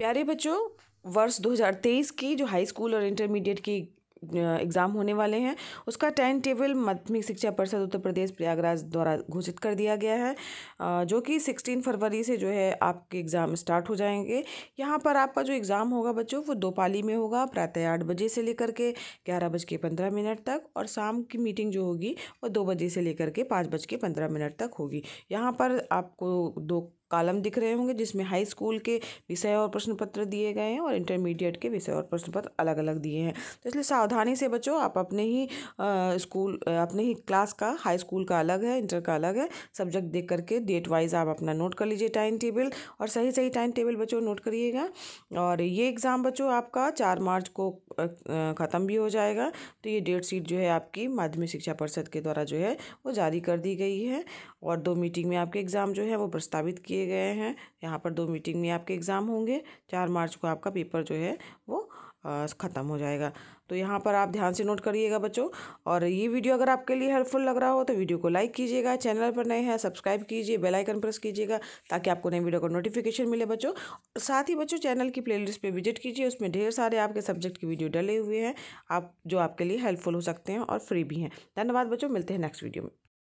प्यारे बच्चों वर्ष 2023 की जो हाई स्कूल और इंटरमीडिएट की एग्ज़ाम होने वाले हैं उसका टाइम टेबल माध्यमिक शिक्षा परिषद उत्तर प्रदेश प्रयागराज द्वारा घोषित कर दिया गया है जो कि 16 फरवरी से जो है आपके एग्ज़ाम स्टार्ट हो जाएंगे यहाँ पर आपका जो एग्ज़ाम होगा बच्चों वो दो पाली में होगा प्रातः आठ बजे से लेकर के ग्यारह बज के पंद्रह मिनट तक और शाम की मीटिंग जो होगी वो दो बजे से लेकर के पाँच बज के पंद्रह मिनट तक होगी यहाँ पर आपको दो कॉलम दिख रहे होंगे जिसमें हाई स्कूल के विषय और प्रश्न पत्र दिए गए हैं और इंटरमीडिएट के विषय और प्रश्न पत्र अलग अलग दिए हैं तो इसलिए सावधानी से बचो आप अपने ही स्कूल अपने ही क्लास का हाई स्कूल का अलग है इंटर का अलग है सब्जेक्ट देख करके डेट वाइज आप अपना नोट कर लीजिए टाइम टेबल और सही सही टाइम टेबल बच्चों नोट करिएगा और ये एग्ज़ाम बच्चों आपका चार मार्च को ख़त्म भी हो जाएगा तो ये डेट शीट जो है आपकी माध्यमिक शिक्षा परिषद के द्वारा जो है वो जारी कर दी गई है और दो मीटिंग में आपके एग्ज़ाम जो है वो प्रस्तावित किए दिए गए हैं यहाँ पर दो मीटिंग में आपके एग्ज़ाम होंगे चार मार्च को आपका पेपर जो है वो ख़त्म हो जाएगा तो यहाँ पर आप ध्यान से नोट करिएगा बच्चों और ये वीडियो अगर आपके लिए हेल्पफुल लग रहा हो तो वीडियो को लाइक कीजिएगा चैनल पर नए हैं सब्सक्राइब कीजिए बेल आइकन प्रेस कीजिएगा ताकि आपको नए वीडियो का नोटिफिकेशन मिले बच्चों साथ ही बच्चों चैनल की प्लेलिस्ट पे विजिट कीजिए उसमें ढेर सारे आपके सब्जेक्ट की वीडियो डले हुए हैं आप जो आपके लिए हेल्पफुल हो सकते हैं और फ्री भी हैं धन्यवाद बच्चों मिलते हैं नेक्स्ट वीडियो में